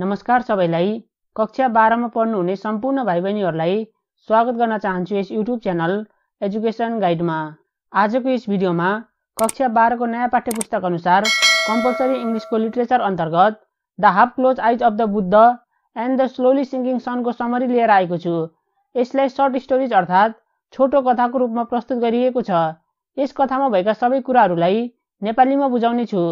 नमस्कार सबैलाई कक्षा बाह्रमा पढ्नुहुने सम्पूर्ण भाइ बहिनीहरूलाई स्वागत गर्न चाहन्छु यस युट्युब च्यानल एजुकेसन गाइडमा आजको यस भिडियोमा कक्षा बाह्रको नयाँ पाठ्य पुस्तक अनुसार कम्पलसरी इङ्ग्लिसको लिटरेचर अन्तर्गत the half close eyes of the Buddha and the slowly singing सनको समरी लिएर आएको छु यसलाई सर्ट स्टोरिज अर्थात् छोटो कथाको रूपमा प्रस्तुत गरिएको छ यस कथामा भएका सबै कुराहरूलाई नेपालीमा बुझाउने छु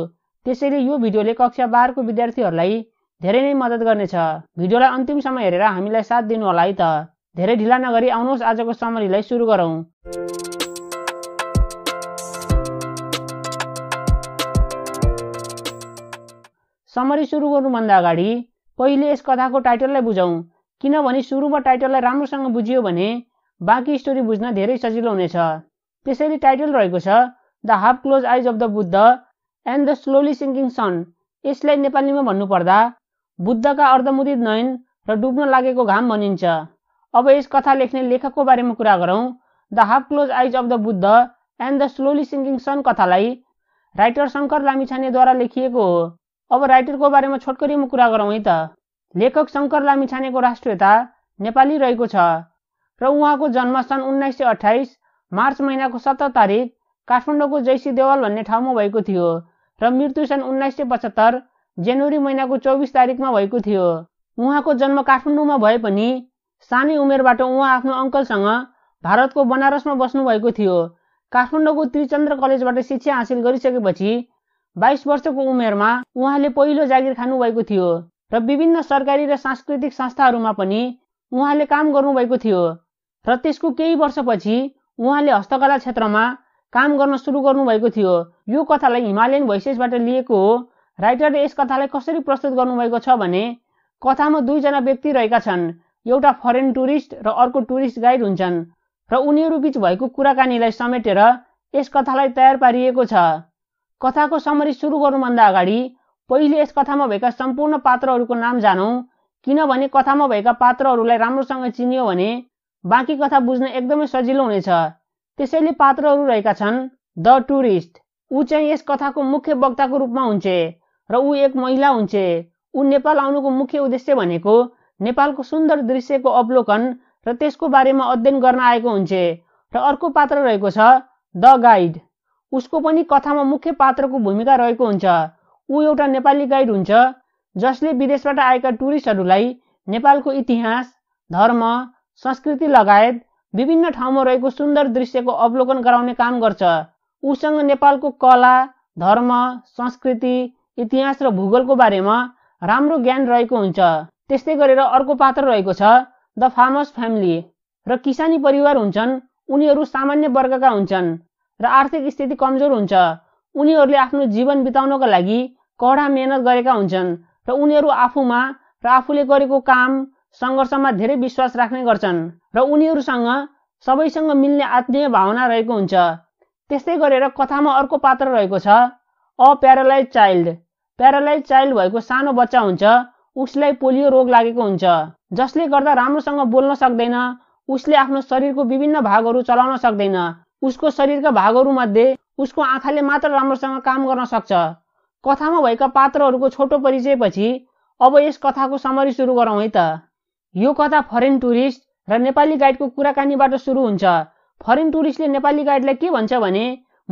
त्यसैले यो भिडियोले कक्षा बाह्रको विद्यार्थीहरूलाई धेरै नै मद्दत गर्नेछ भिडियोलाई अन्तिमसम्म हेरेर हामीलाई साथ दिनु होला है त धेरै ढिला नगरी आउनुहोस् आजको समरीलाई सुरु गरौँ समरी सुरु गर्नुभन्दा अगाडि पहिले यस कथाको टाइटललाई बुझौँ किनभने सुरुमा टाइटललाई राम्रोसँग बुझियो भने बाँकी स्टोरी बुझ्न धेरै सजिलो हुनेछ त्यसैले टाइटल रहेको छ the half close eyes of the Buddha and the slowly sinking sun यसलाई नेपालीमा भन्नुपर्दा बुद्धका अर्धमुदित नयन र डुब्न लागेको घाम भनिन्छ अब यस कथा लेख्ने लेखकको बारेमा कुरा गरौँ the half close eyes of the Buddha and the slowly sinking sun कथालाई राइटर शङ्कर लामिछानेद्वारा लेखिएको हो अब राइटरको बारेमा छोटकरीमा कुरा गरौँ है त लेखक शङ्कर लामिछानेको राष्ट्रियता नेपाली रहेको छ र उहाँको जन्म सन् उन्नाइस सय अठाइस मार्च महिनाको सत्र तारिक काठमाडौँको जैसी देवाल भन्ने ठाउँमा भएको थियो र मृत्यु सन् उन्नाइस सय पचहत्तर जनवरी महिनाको चौबिस तारिकमा भएको थियो उहाँको जन्म काठमाडौँमा भए पनि सानै उमेरबाट उहाँ आफ्नो अङ्कलसँग भारतको बनारसमा बस्नुभएको थियो काठमाडौँको त्रिचन्द्र कलेजबाट शिक्षा हासिल गरिसकेपछि बाइस वर्षको उमेरमा उहाँले पहिलो जागिर खानुभएको थियो र विभिन्न सरकारी र सांस्कृतिक संस्थाहरूमा पनि उहाँले काम गर्नुभएको थियो र त्यसको केही वर्षपछि उहाँले हस्तकला क्षेत्रमा काम गर्न सुरु गर्नुभएको थियो यो कथालाई हिमालयन भोइसेसबाट लिएको हो राइटरले यस कथालाई कसरी प्रस्तुत गर्नुभएको छ भने कथामा दुईजना व्यक्ति रहेका छन् एउटा फरेन टुरिस्ट र अर्को टुरिस्ट गाइड हुन्छन् र उनीहरू बिच भएको कुराकानीलाई समेटेर यस कथालाई तयार पारिएको छ कथाको समरी सुरु गर्नुभन्दा अगाडि पहिले यस कथामा भएका सम्पूर्ण पात्रहरूको नाम जानौँ किनभने कथामा भएका पात्रहरूलाई राम्रोसँग चिनियो भने बाँकी कथा बुझ्न एकदमै सजिलो हुनेछ त्यसैले पात्रहरू रहेका छन् द टुरिस्ट ऊ चाहिँ यस कथाको मुख्य वक्ताको रूपमा हुन्छे र ऊ एक महिला हुन्छे ऊ नेपाल आउनुको मुख्य उद्देश्य भनेको नेपालको सुन्दर दृश्यको अवलोकन र त्यसको बारेमा अध्ययन गर्न आएको हुन्छे र अर्को पात्र रहेको छ द गाइड उसको पनि कथामा मुख्य पात्रको भूमिका रहेको हुन्छ ऊ एउटा नेपाली गाइड हुन्छ जसले विदेशबाट आएका टुरिस्टहरूलाई नेपालको इतिहास धर्म संस्कृति लगायत विभिन्न ठाउँमा रहेको सुन्दर दृश्यको अवलोकन गराउने काम गर्छ उसँग नेपालको कला धर्म संस्कृति इतिहास र भूगोलको बारेमा राम्रो ज्ञान रहेको हुन्छ त्यस्तै गरेर अर्को पात्र रहेको छ द फार्मर्स फ्यामिली र किसानी परिवार हुन्छन् उनीहरू सामान्य वर्गका हुन्छन् र आर्थिक स्थिति कमजोर हुन्छ उनीहरूले आफ्नो जीवन बिताउनका लागि कडा मेहनत गरेका हुन्छन् र उनीहरू आफूमा र आफूले गरेको काम सङ्घर्षमा धेरै विश्वास राख्ने गर्छन् र उनीहरूसँग सबैसँग मिल्ने आत्मीय भावना रहेको हुन्छ त्यस्तै गरेर कथामा अर्को पात्र रहेको छ a paralyse child paralyse child भएको सानो बच्चा हुन्छ उसलाई पोलियो रोग लागेको हुन्छ जसले गर्दा राम्रोसँग बोल्न सक्दैन उसले आफ्नो शरीरको विभिन्न भागहरू चलाउन सक्दैन उसको शरीरका भागहरू मध्ये उसको आँखाले मात्र राम्रोसँग काम गर्न सक्छ कथामा भएका पात्रहरूको छोटो परिचयपछि अब यस कथाको समरी सुरु गरौँ है त यो कथा फरेन टुरिस्ट र नेपाली गाइडको कुराकानीबाट सुरु हुन्छ फरेन टुरिस्टले नेपाली गाइडलाई के भन्छ भने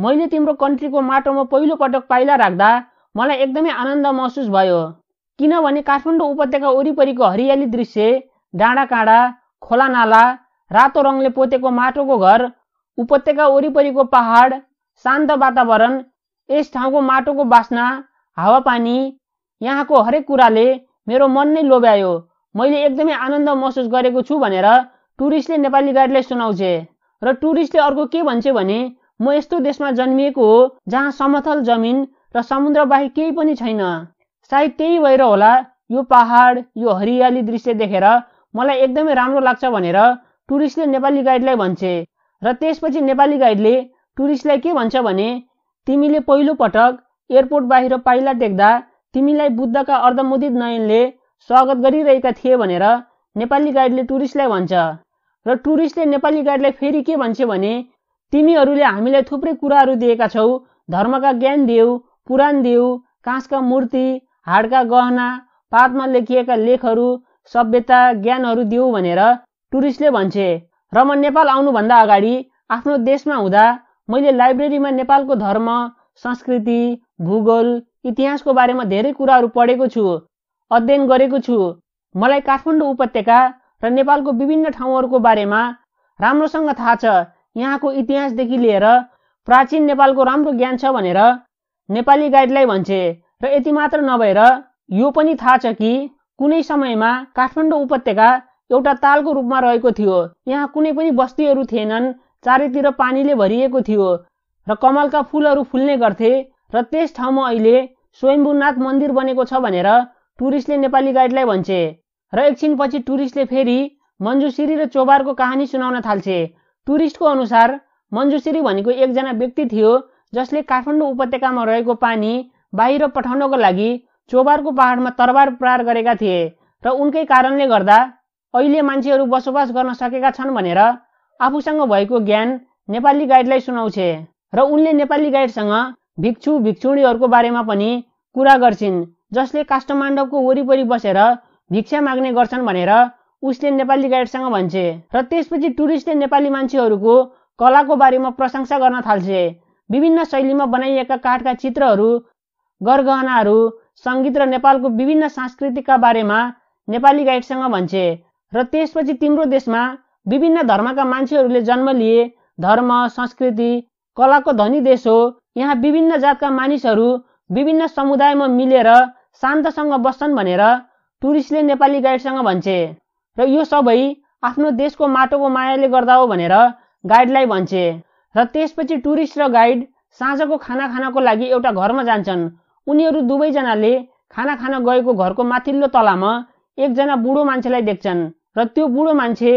मैले तिम्रो कन्ट्रीको माटोमा पहिलोपटक पाइला राख्दा मलाई एकदमै आनन्द महसुस भयो किनभने काठमाडौँ उपत्यका वरिपरिको हरियाली दृश्य डाँडा काँडा खोला नाला रातो रङले पोतेको माटोको घर उपत्यका वरिपरिको पहाड शान्त वातावरण यस ठाउँको माटोको बास्ना हावापानी यहाँको हरेक कुराले मेरो मन नै लोभ्यायो मैले एकदमै आनन्द महसुस गरेको छु भनेर टुरिस्टले नेपाली गाडीले सुनाउँछे र टुरिस्टले अर्को के भन्छ भने म यस्तो देशमा जन्मिएको हो जहाँ समथल जमिन र समुद्र बाहेक केही पनि छैन सायद त्यही भएर होला यो पहाड यो हरियाली दृश्य देखेर मलाई एकदमै राम्रो लाग्छ भनेर टुरिस्टले नेपाली गाइडलाई भन्छे र त्यसपछि नेपाली गाइडले टुरिस्टलाई के भन्छ भने तिमीले पहिलो पटक एयरपोर्ट बाहिर पाइला देख्दा तिमीलाई बुद्धका अर्धमुदित नयनले स्वागत गरिरहेका थिए भनेर नेपाली गाइडले टुरिस्टलाई भन्छ र टुरिस्टले नेपाली गाइडलाई फेरि के भन्छ भने तिमीहरूले हामीलाई थुप्रै कुराहरू दिएका छौ धर्मका ज्ञान देऊ दिउ काँसका मूर्ति हाडका गहना पातमा लेखिएका लेखहरू सभ्यता ज्ञानहरू दिउ भनेर टुरिस्टले भन्छे र म नेपाल आउनुभन्दा अगाडि आफ्नो देशमा हुँदा मैले लाइब्रेरीमा नेपालको धर्म संस्कृति भूगोल इतिहासको बारेमा धेरै कुराहरू पढेको छु अध्ययन गरेको छु मलाई काठमाडौँ उपत्यका र नेपालको विभिन्न ठाउँहरूको बारेमा राम्रोसँग थाहा छ यहाँको इतिहासदेखि लिएर प्राचीन नेपालको राम्रो ज्ञान छ भनेर नेपाली गाइडलाई भन्छे र यति मात्र नभएर यो पनि थाहा छ कि कुनै समयमा काठमाडौँ उपत्यका एउटा तालको रूपमा रहेको थियो यहाँ कुनै पनि बस्तीहरू थिएनन् चारैतिर पानीले भरिएको थियो र कमलका फुलहरू फुल्ने गर्थे र त्यस ठाउँमा अहिले स्वयम्भूनाथ मन्दिर बनेको छ भनेर टुरिस्टले नेपाली गाइडलाई भन्छे र एकछिनपछि टुरिस्टले फेरि मन्जुश्री र चोबारको कहानी सुनाउन थाल्छे टुरिस्टको अनुसार मन्जुश्री भनेको एकजना व्यक्ति थियो जसले काठमाडौँ उपत्यकामा रहेको पानी बाहिर पठाउनको लागि चोबारको पहाडमा तरबार प्रहार गरेका थिए र उनकै कारणले गर्दा अहिले मान्छेहरू बसोबास गर्न सकेका छन् भनेर आफूसँग भएको ज्ञान नेपाली गाइडलाई सुनाउँछे र उनले नेपाली गाइडसँग भिक्षु भिक्षुणीहरूको बारेमा पनि कुरा गर्छिन् जसले काष्ठमाण्डवको वरिपरि बसेर भिक्षा माग्ने गर्छन् भनेर उसले नेपाली गाइडसँग भन्छे र त्यसपछि टुरिस्टले नेपाली मान्छेहरूको कलाको बारेमा प्रशंसा गर्न थाल्छे विभिन्न शैलीमा बनाइएका काठका चित्रहरू गरगहनाहरू सङ्गीत र नेपालको विभिन्न सांस्कृतिकका बारेमा नेपाली गाइडसँग भन्छे र त्यसपछि तिम्रो देशमा विभिन्न धर्मका मान्छेहरूले जन्म लिए धर्म संस्कृति कलाको धनी देश हो यहाँ विभिन्न जातका मानिसहरू विभिन्न समुदायमा मिलेर शान्तसँग बस्छन् भनेर टुरिस्टले नेपाली गाइडसँग भन्छे र यो सबै आफ्नो देशको माटोको मायाले गर्दा हो भनेर गाइडलाई भन्छे र त्यसपछि टुरिस्ट र गाइड साँझको खाना खानको लागि एउटा घरमा जान्छन् उनीहरू दुवैजनाले खाना खान गएको घरको माथिल्लो तलामा एकजना बुढो मान्छेलाई देख्छन् र त्यो बुढो मान्छे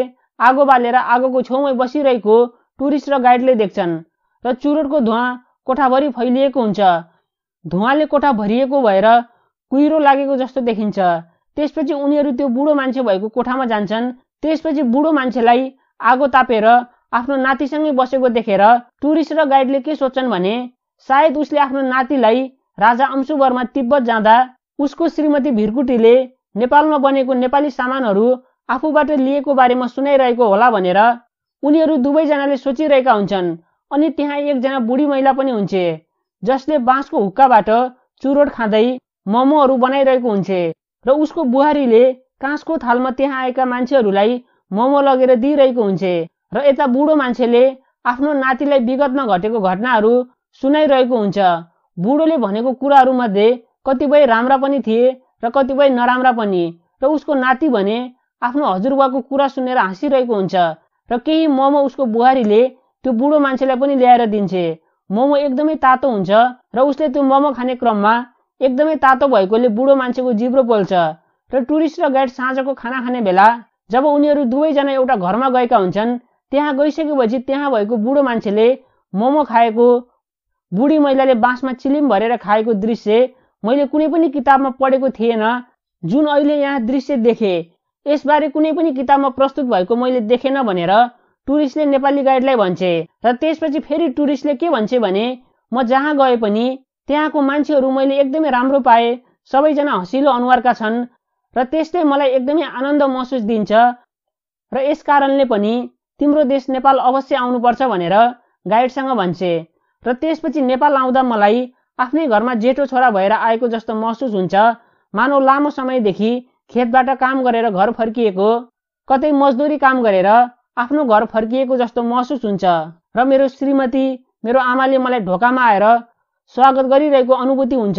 आगो बालेर आगोको छेउमै बसिरहेको टुरिस्ट र गाइडले देख्छन् र चुरोटको धुवा कोठाभरि फैलिएको हुन्छ धुवाँले कोठा भरिएको भएर कुहिरो लागेको जस्तो देखिन्छ त्यसपछि उनीहरू त्यो बुढो मान्छे भएको कोठामा जान्छन् त्यसपछि बुढो मान्छेलाई आगो तापेर आफ्नो नातिसँगै बसेको देखेर टुरिस्ट र गाइडले के सोच्छन् भने सायद उसले आफ्नो नातिलाई राजा अंशुवर्मा तिब्बत जाँदा उसको श्रीमती भिरकुटीले नेपालमा बनेको नेपाली सामानहरू आफूबाट लिएको बारेमा सुनाइरहेको होला भनेर उनीहरू दुवैजनाले सोचिरहेका हुन्छन् अनि त्यहाँ एकजना बुढी महिला पनि हुन्छे जसले बाँसको हुक्काबाट चुरोट खाँदै मोमोहरू बनाइरहेको हुन्छे र उसको बुहारीले काँसको थालमा त्यहाँ आएका मान्छेहरूलाई मोमो लगेर दिइरहेको हुन्छे र यता बुढो मान्छेले आफ्नो नातिलाई विगतमा घटेको घटनाहरू सुनाइरहेको हुन्छ बुढोले भनेको कुराहरूमध्ये कतिपय राम्रा पनि थिए र कतिपय नराम्रा पनि र उसको नाति भने आफ्नो हजुरबाको कुरा सुनेर हाँसिरहेको हुन्छ र केही मोमो उसको बुहारीले त्यो बुढो मान्छेलाई पनि ल्याएर दिन्छे मोमो एकदमै तातो हुन्छ र उसले त्यो मोमो खाने क्रममा एकदमै तातो भएकोले बुढो मान्छेको जिब्रो पोल्छ र टुरिस्ट र गाइड साँझको खाना खाने बेला जब उनीहरू दुवैजना एउटा घरमा गएका हुन्छन् त्यहाँ गइसकेपछि त्यहाँ भएको बुढो मान्छेले मोमो खाएको बुढी महिलाले बाँसमा चिलिम भरेर खाएको दृश्य मैले कुनै पनि किताबमा पढेको थिएन जुन अहिले यहाँ दृश्य देखेँ यसबारे कुनै पनि किताबमा प्रस्तुत भएको मैले देखेन भनेर टुरिस्टले नेपाली गाइडलाई भन्छे र त्यसपछि फेरि टुरिस्टले के भन्छ भने म जहाँ गए पनि त्यहाँको मान्छेहरू मैले एकदमै राम्रो पाएँ सबैजना हँसिलो अनुहारका छन् र त्यसले मलाई एकदमै आनन्द महसुस दिन्छ र यस कारणले पनि तिम्रो देश नेपाल अवश्य आउनुपर्छ भनेर गाइडसँग भन्छे र त्यसपछि नेपाल आउँदा मलाई आफ्नै घरमा जेठो छोरा भएर आएको जस्तो महसुस हुन्छ मानव लामो समयदेखि खेतबाट काम गरेर घर फर्किएको कतै मजदुरी काम गरेर आफ्नो घर फर्किएको जस्तो महसुस हुन्छ र मेरो श्रीमती मेरो आमाले मलाई ढोकामा आएर स्वागत गरिरहेको अनुभूति हुन्छ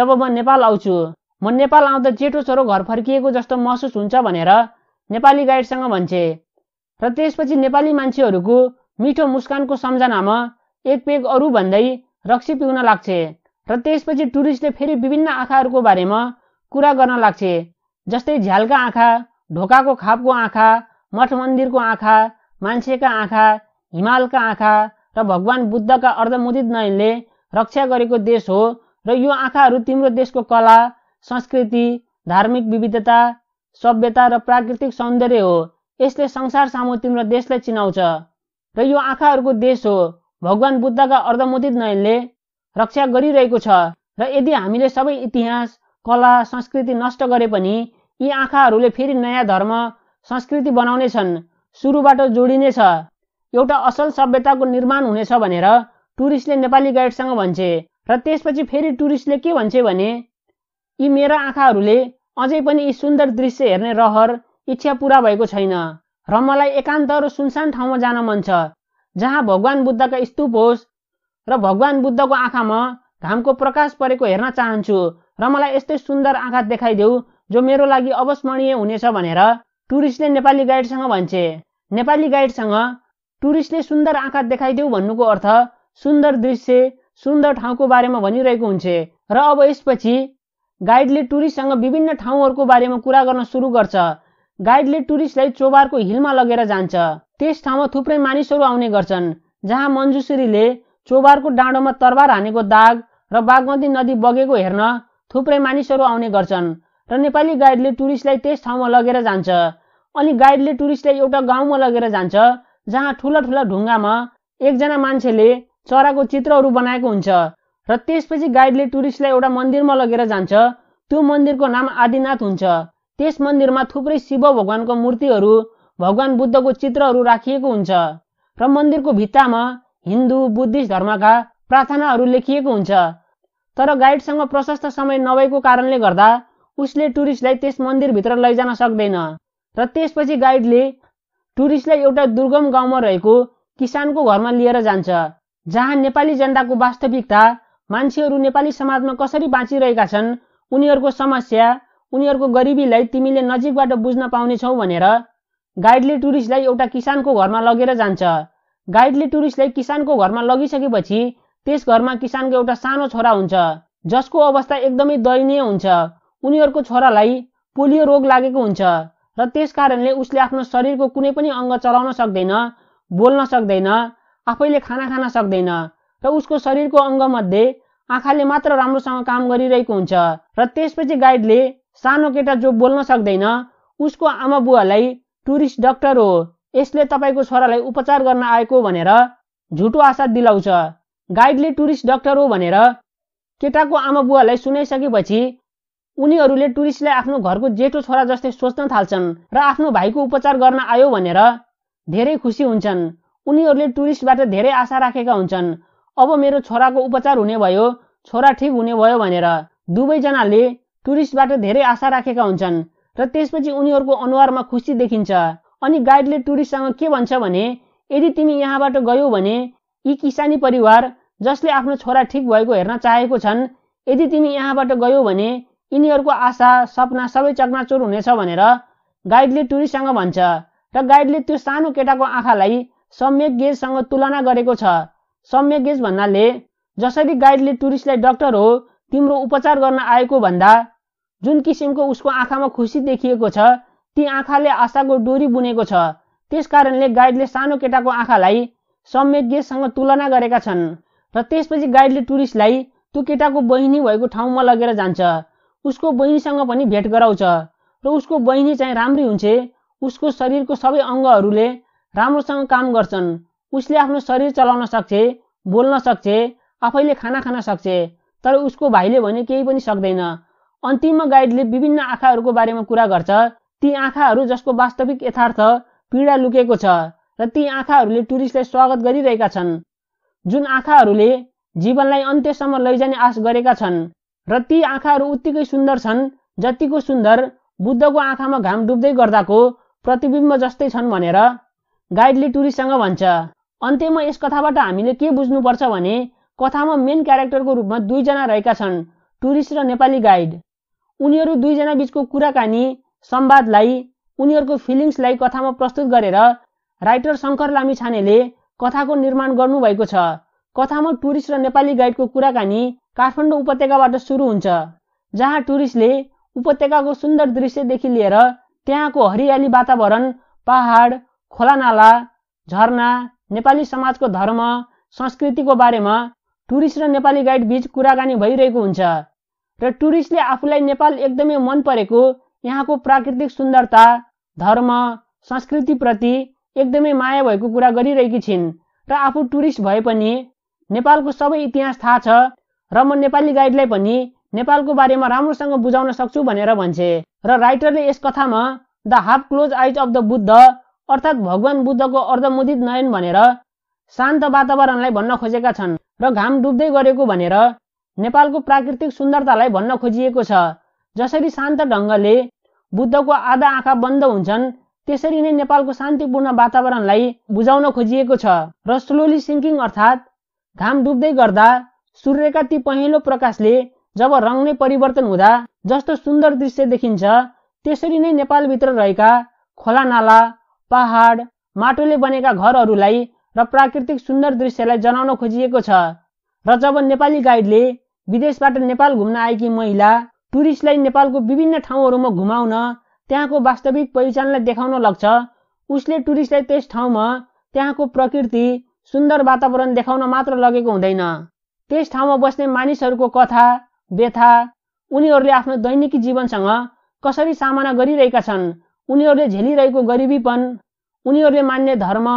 जब म नेपाल आउँछु म नेपाल आउँदा जेठो छोरो घर फर्किएको जस्तो महसुस हुन्छ भनेर नेपाली गाइडसँग भन्छे र त्यसपछि नेपाली मान्छेहरूको मिठो मुस्कानको सम्झनामा एक पेग अरू भन्दै रक्सी पिउन लाग्छ र त्यसपछि टुरिस्टले फेरि विभिन्न आँखाहरूको बारेमा कुरा गर्न लाग्छ जस्तै झ्यालका आँखा ढोकाको खापको आँखा मठ मन्दिरको आँखा मान्छेका आँखा हिमालका आँखा र भगवान् बुद्धका अर्धमुदित नयनले रक्षा गरेको देश हो र यो आँखाहरू तिम्रो देशको कला संस्कृति धार्मिक विविधता सभ्यता र प्राकृतिक सौन्दर्य हो यसले संसार सामु तिम्रो देशलाई चिनाउँछ र यो आँखाहरूको देश हो भगवान बुद्धका अर्धमोदित नयनले रक्षा गरिरहेको छ र यदि हामीले सबै इतिहास कला संस्कृति नष्ट गरे पनि यी आँखाहरूले फेरि नयाँ धर्म संस्कृति बनाउने छन् सुरुबाट जोडिनेछ एउटा असल सभ्यताको निर्माण हुनेछ भनेर टुरिस्टले नेपाली गाइडसँग भन्छे र त्यसपछि फेरि टुरिस्टले के भन्छे भने यी मेरा आँखाहरूले अझै पनि यी सुन्दर दृश्य हेर्ने रहर इच्छा पुरा भएको छैन र मलाई एकान्त र सुनसान ठाउँमा जान मन छ जहाँ भगवान बुद्धका स्तूप होस् र भगवान बुद्धको आँखामा घामको प्रकाश परेको हेर्न चाहन्छु र मलाई यस्तै सुन्दर आँखा देखाइदेऊ जो मेरो लागि अवस्मरणीय हुनेछ भनेर टुरिस्टले नेपाली गाइडसँग भन्छे नेपाली गाइडसँग टुरिस्टले सुन्दर आँखा देखाइदेऊ भन्नुको अर्थ सुन्दर दृश्य सुन्दर ठाउँको बारेमा भनिरहेको हुन्छ र अब यसपछि गाइडले टुरिस्टसँग विभिन्न ठाउँहरूको बारेमा कुरा गर्न सुरु गर्छ गाइडले टुरिस्टलाई चोबारको हिलमा लगेर जान्छ त्यस ठाउँमा थुप्रै मानिसहरू आउने गर्छन् जहाँ मन्जुश्रीले चोबारको डाँडोमा तरबार हानेको दाग र बागमती नदी बगेको हेर्न थुप्रै मानिसहरू आउने गर्छन् र नेपाली गाइडले टुरिस्टलाई त्यस ठाउँमा लगेर जान्छ अनि गाइडले टुरिस्टलाई एउटा गाउँमा लगेर जान्छ जहाँ ठुला ठुला ढुङ्गामा एकजना मान्छेले चराको चित्रहरू बनाएको हुन्छ र त्यसपछि गाइडले टुरिस्टलाई एउटा मन्दिरमा लगेर जान्छ त्यो मन्दिरको नाम आदिनाथ हुन्छ त्यस मन्दिरमा थुप्रै शिव भगवानको मूर्तिहरू भगवान बुद्धको चित्रहरू राखिएको हुन्छ र मन्दिरको भित्तामा हिन्दू बुद्धिस्ट धर्मका प्रार्थनाहरू लेखिएको हुन्छ तर गाइडसँग प्रशस्त समय नभएको कारणले गर्दा उसले टुरिस्टलाई त्यस मन्दिरभित्र लैजान सक्दैन र त्यसपछि गाइडले टुरिस्टलाई एउटा दुर्गम गाउँमा रहेको किसानको घरमा लिएर जान्छ जहाँ नेपाली जनताको वास्तविकता मान्छेहरू नेपाली समाजमा कसरी बाँचिरहेका छन् उनीहरूको समस्या उनीहरूको गरिबीलाई तिमीले नजिकबाट बुझ्न पाउनेछौ भनेर गाइडले टुरिस्टलाई एउटा किसानको घरमा लगेर जान्छ गाइडले टुरिस्टलाई किसानको घरमा लगिसकेपछि त्यस घरमा किसानको एउटा सानो छोरा हुन्छ जसको अवस्था एकदमै दयनीय हुन्छ उनीहरूको छोरालाई पोलियो रोग लागेको हुन्छ र त्यस कारणले उसले आफ्नो शरीरको कुनै पनि अङ्ग चलाउन सक्दैन बोल्न सक्दैन आफैले खाना खान सक्दैन र उसको शरीरको अङ्गमध्ये आँखाले मात्र राम्रोसँग काम गरिरहेको हुन्छ र त्यसपछि गाइडले सानो केटा जो बोल्न सक्दैन उसको आमा बुवालाई टुरिस्ट डक्टर हो यसले तपाईँको छोरालाई उपचार गर्न आएको भनेर झुटो आशा दिलाउँछ गाइडले टुरिस्ट डक्टर हो भनेर केटाको आमा बुवालाई सुनाइसकेपछि उनीहरूले टुरिस्टलाई आफ्नो घरको जेठो छोरा जस्तै सोच्न थाल्छन् र आफ्नो भाइको उपचार गर्न आयो भनेर धेरै खुसी हुन्छन् उनीहरूले टुरिस्टबाट धेरै आशा राखेका हुन्छन् अब मेरो छोराको उपचार हुने भयो छोरा ठिक हुने भयो भनेर दुवैजनाले टुरिस्टबाट धेरै आशा राखेका हुन्छन् र त्यसपछि उनीहरूको अनुहारमा खुसी देखिन्छ अनि गाइडले टुरिस्टसँग के भन्छ भने यदि तिमी यहाँबाट गयौ भने यी किसानी परिवार जसले आफ्नो छोरा ठिक भएको हेर्न चाहेको छन् यदि तिमी यहाँबाट गयौ भने यिनीहरूको आशा सपना सबै चकनाचुर हुनेछ भनेर गाइडले टुरिस्टसँग भन्छ र गाइडले त्यो सानो केटाको आँखालाई सम्यक गेजसँग तुलना गरेको छ सम्यक गेज भन्नाले जसरी गाइडले टुरिस्टलाई डक्टर हो तिम्रो उपचार गर्न आएको भन्दा जुन किसिमको उसको आँखामा खुसी देखिएको छ ती आँखाले आशाको डोरी बुनेको छ त्यसकारणले गाइडले सानो केटाको आँखालाई संवेज्ञसँग तुलना गरेका छन् र त्यसपछि गाइडले टुरिस्टलाई त्यो केटाको बहिनी भएको ठाउँमा लगेर जान्छ उसको बहिनीसँग पनि भेट गराउँछ र उसको बहिनी चाहिँ राम्री हुन्छ उसको शरीरको सबै अङ्गहरूले राम्रोसँग काम गर्छन् उसले आफ्नो शरीर चलाउन सक्छ बोल्न सक्छ आफैले खाना खान सक्छ तर उसको भाइले भने केही पनि सक्दैन अन्तिममा गाइडले विभिन्न आँखाहरूको बारेमा कुरा गर्छ ती आँखाहरू जसको वास्तविक यथार्थ पीडा लुकेको छ र ती आँखाहरूले टुरिस्टलाई स्वागत गरिरहेका छन् जुन आँखाहरूले जीवनलाई अन्त्यसम्म लैजाने आश गरेका छन् र ती आँखाहरू उत्तिकै सुन्दर छन् जतिको सुन्दर बुद्धको आँखामा घाम डुब्दै गर्दाको प्रतिबिम्ब जस्तै छन् भनेर गाइडले टुरिस्टसँग भन्छ अन्त्यमा यस कथाबाट हामीले के बुझ्नुपर्छ भने कथामा मेन क्यारेक्टरको रूपमा दुईजना रहेका छन् टुरिस्ट र नेपाली गाइड उनीहरू दुईजना बिचको कुराकानी संवादलाई उनीहरूको फिलिङ्सलाई कथामा प्रस्तुत गरेर राइटर शङ्कर लामी छानेले कथाको निर्माण गर्नुभएको छ कथामा टुरिस्ट र नेपाली गाइडको कुराकानी काठमाडौँ उपत्यकाबाट सुरु हुन्छ जहाँ टुरिस्टले उपत्यकाको सुन्दर दृश्यदेखि लिएर त्यहाँको हरियाली वातावरण पहाड खोलानाला झरना नेपाली समाजको धर्म संस्कृतिको बारेमा टुरिस्ट र नेपाली गाइड बिच कुराकानी भइरहेको हुन्छ र टुरिस्टले आफूलाई नेपाल एकदमै मन परेको यहाँको प्राकृतिक सुन्दरता धर्म संस्कृतिप्रति एकदमै माया भएको कुरा गरिरहेकी छिन् र आफू टुरिस्ट भए पनि नेपालको सबै इतिहास थाहा छ र म नेपाली गाइडलाई पनि नेपालको बारेमा राम्रोसँग बुझाउन सक्छु भनेर भन्छे र राइटरले यस कथामा the half close eyes of the Buddha अर्थात् भगवान बुद्धको अर्धमुदित नयन भनेर शान्त वातावरणलाई भन्न खोजेका छन् र घाम डुब्दै गरेको भनेर नेपालको प्राकृतिक सुन्दरतालाई भन्न खोजिएको छ जसरी शान्त ढङ्गले बुद्धको आधा आँखा बन्द हुन्छन् त्यसरी नै नेपालको शान्तिपूर्ण वातावरणलाई बुझाउन खोजिएको छ र स्लोली सिङ्किङ अर्थात् घाम डुब्दै गर्दा सूर्यका ती पहेँलो प्रकाशले जब रङ नै परिवर्तन हुँदा जस्तो सुन्दर दृश्य देखिन्छ त्यसरी नै नेपालभित्र रहेका खोला नाला पहाड माटोले बनेका घरहरूलाई र प्राकृतिक सुन्दर दृश्यलाई जनाउन खोजिएको छ र जब नेपाली गाइडले विदेशबाट नेपाल घुम्न आएकी महिला टुरिस्टलाई नेपालको विभिन्न ठाउँहरूमा घुमाउन त्यहाँको वास्तविक पहिचानलाई देखाउन लाग्छ उसले टुरिस्टलाई त्यस ठाउँमा त्यहाँको प्रकृति सुन्दर वातावरण देखाउन मात्र लगेको हुँदैन त्यस ठाउँमा बस्ने मानिसहरूको कथा व्यथा उनीहरूले आफ्नो दैनिकी जीवनसँग कसरी सामना गरिरहेका छन् उनीहरूले झेलिरहेको गरिबीपन उनीहरूले मान्ने धर्म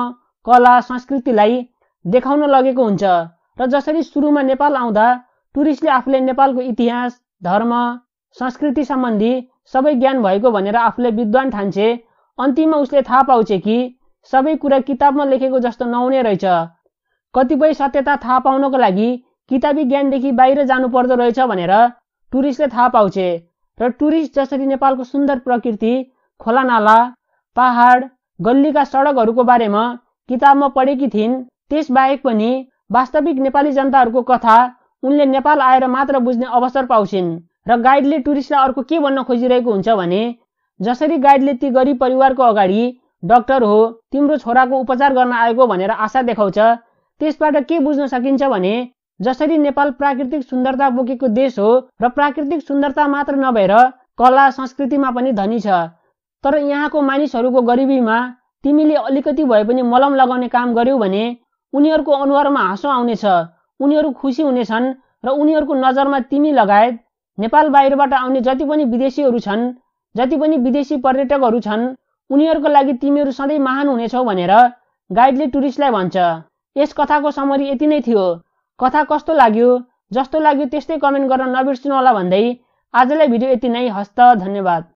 कला संस्कृतिलाई देखाउन लगेको हुन्छ र जसरी सुरुमा नेपाल आउँदा टुरिस्टले आफूले नेपालको इतिहास धर्म संस्कृति सम्बन्धी सबै ज्ञान भएको भनेर आफूले विद्वान ठान्छे अन्तिममा उसले थाहा पाउँछ कि सबै कुरा किताबमा लेखेको जस्तो नहुने रहेछ कतिपय सत्यता थाहा पाउनको लागि किताबी ज्ञानदेखि बाहिर जानु पर्दो रहेछ भनेर टुरिस्टले थाहा पाउँछ र टुरिस्ट जसरी नेपालको सुन्दर प्रकृति खोलानाला पहाड गल्लीका सडकहरूको बारेमा किताबमा पढेकी थिइन् त्यसबाहेक पनि वास्तविक नेपाली जनताहरूको कथा उनले नेपाल आएर मात्र बुझ्ने अवसर पाउँछिन् र गाइडले टुरिस्टलाई अर्को के भन्न खोजिरहेको हुन्छ भने जसरी गाइडले ती गरिब परिवारको अगाडि डक्टर हो तिम्रो छोराको उपचार गर्न आएको भनेर आशा देखाउँछ त्यसबाट के बुझ्न सकिन्छ भने जसरी नेपाल प्राकृतिक सुन्दरता बोकेको देश हो र प्राकृतिक सुन्दरता मात्र नभएर कला संस्कृतिमा पनि धनी छ तर यहाँको मानिसहरूको गरिबीमा तिमीले अलिकति भए पनि मलम लगाउने काम गर्यौ भने उनीहरूको अनुहारमा हाँसो आउनेछ उनीहरू खुसी हुनेछन् र उनीहरूको नजरमा तिमी लगायत नेपाल बाहिरबाट आउने जति पनि विदेशीहरू छन् जति पनि विदेशी पर्यटकहरू छन् उनीहरूको लागि तिमीहरू सधैँ महान हुनेछौ भनेर गाइडले टुरिस्टलाई भन्छ यस कथाको समरी यति नै थियो कथा कस्तो लाग्यो जस्तो लाग्यो त्यस्तै कमेन्ट गर्न नबिर्सिनु होला भन्दै आजलाई भिडियो यति नै हस्त धन्यवाद